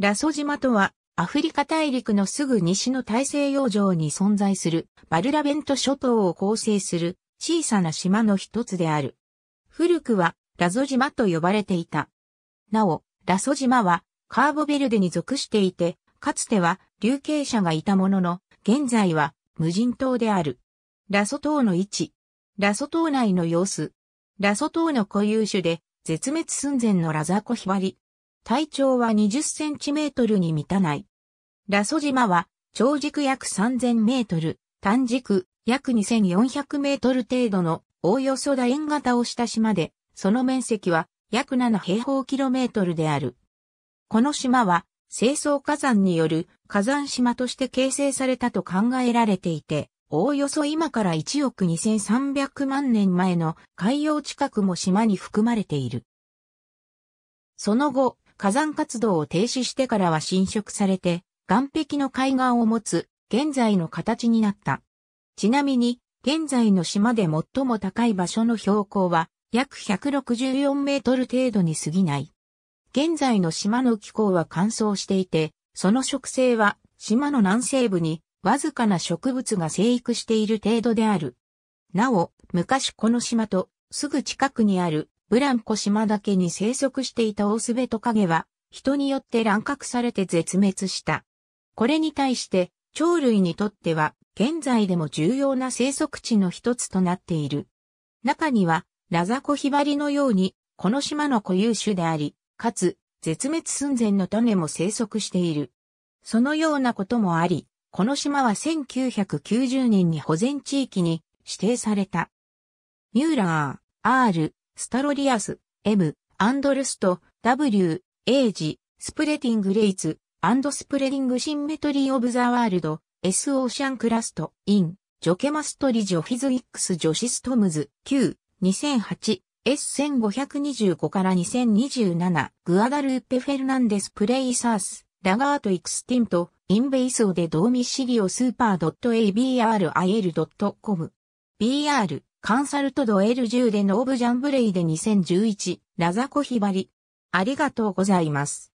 ラソ島とは、アフリカ大陸のすぐ西の大西洋上に存在する、バルラベント諸島を構成する小さな島の一つである。古くは、ラゾ島と呼ばれていた。なお、ラソ島は、カーボベルデに属していて、かつては、流刑者がいたものの、現在は、無人島である。ラソ島の位置。ラソ島内の様子。ラソ島の固有種で、絶滅寸前のラザコヒバリ。体長は20センチメートルに満たない。ラソ島は、長軸約3000メートル、短軸約2400メートル程度のおおよそ楕円型をした島で、その面積は約7平方キロメートルである。この島は、清掃火山による火山島として形成されたと考えられていて、おおよそ今から1億2300万年前の海洋近くも島に含まれている。その後、火山活動を停止してからは侵食されて、岩壁の海岸を持つ現在の形になった。ちなみに、現在の島で最も高い場所の標高は約164メートル程度に過ぎない。現在の島の気候は乾燥していて、その植生は島の南西部にわずかな植物が生育している程度である。なお、昔この島とすぐ近くにあるブランコ島だけに生息していたオオスベトカゲは、人によって乱獲されて絶滅した。これに対して、鳥類にとっては、現在でも重要な生息地の一つとなっている。中には、ラザコヒバリのように、この島の固有種であり、かつ、絶滅寸前の種も生息している。そのようなこともあり、この島は1990年に保全地域に指定された。ミューラー、R、スタロリアス、M、アンドルスト、W、エイジ、スプレティングレイツ、アンドスプレディングシンメトリーオブザワールド、S オーシャンクラスト、イン、ジョケマストリジョフィズイックスジョシストムズ、Q、2008、S1525 から2027、グアダルーペ・フェルナンデス・プレイサース、ラガート・イクスティント、インベイソーデドーミシリオスーパー .abr.il.com。br カンサルトドエル10でノーブジャンブレイで2011、ラザコヒバリ。ありがとうございます。